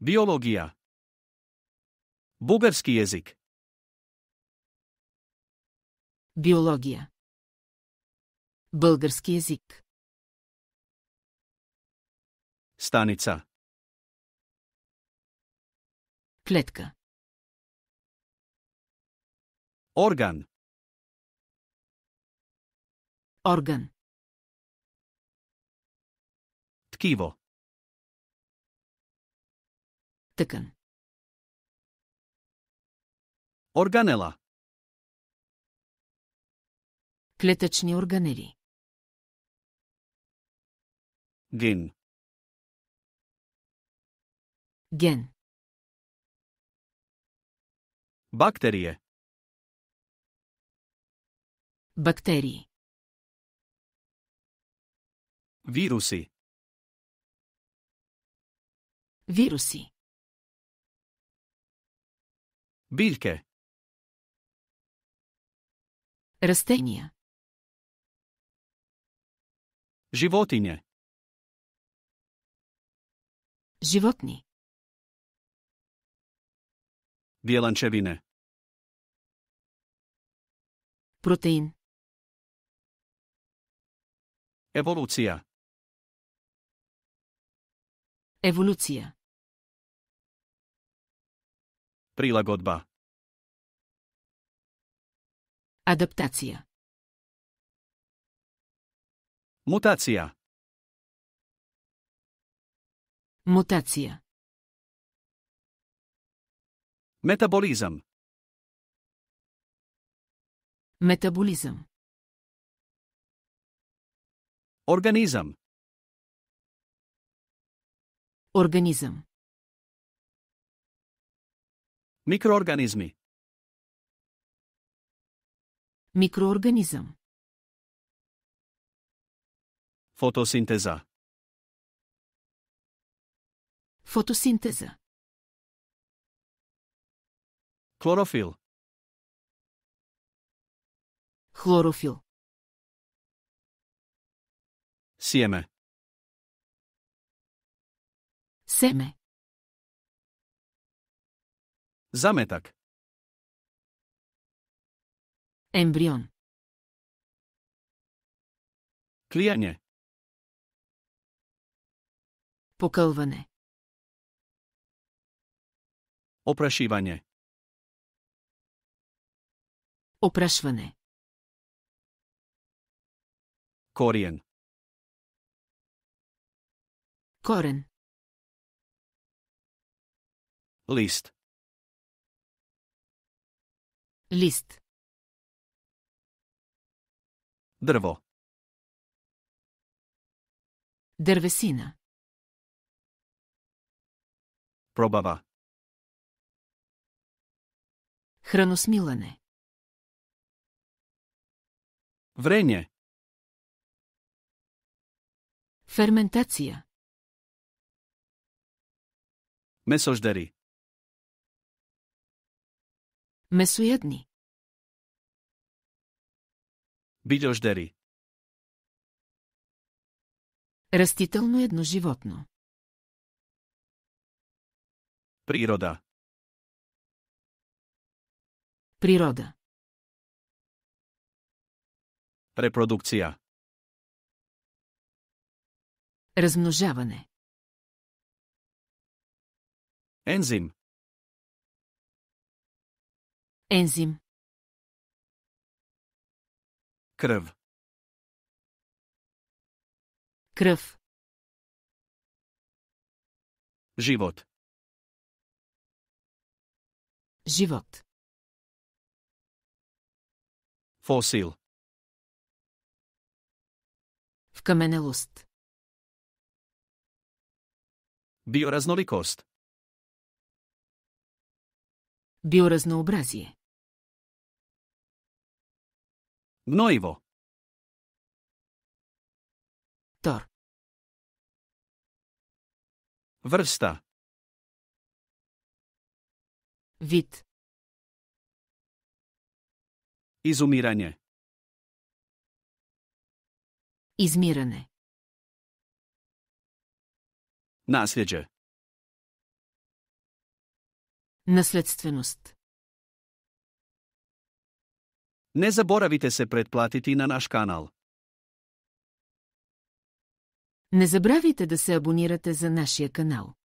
Биология. Български язик. Биология. Български язик. Станица. Клетка. Орган. Орган. Ткиво тъкан. Органела Клетъчни органели Ген Ген Бактерие Бактерии Вируси Вируси Билке. Растения. Животиня. Животни. Виеланчевина. Протеин. Еволюция. Еволюция. Прилагодба. Адаптация. Мутация. Мутация. Метаболизъм. Метаболизъм. Организъм. Организъм. Микроорганизми. Микроорганизъм. Фотосинтеза. Фотосинтеза. Хлорофил. Хлорофил. Сиеме. Семе. Zametak. Embrión. Kliane. Pokalvané. Oprašívanie. Oprašované. Korien. Koren. List. Лист. Дърво. Дървесина. Пробава. Храносмилане. Врение. Ферментация. Месождари. Месоядни. Бидождери. Растително едно животно. Природа. Природа. Репродукция. Размножаване. Ензим. Ензим. Кръв. Кръв. Живот. Живот. Фосил. Вкаменелост. Биоразноликост. Биоразнообразие. Гноиво. Тор. Връста. Вид. Изумиране. Измиране. Наследже. Наследственост. Не забравяйте се предплатите на наш канал. Не забравяйте да се абонирате за нашия канал.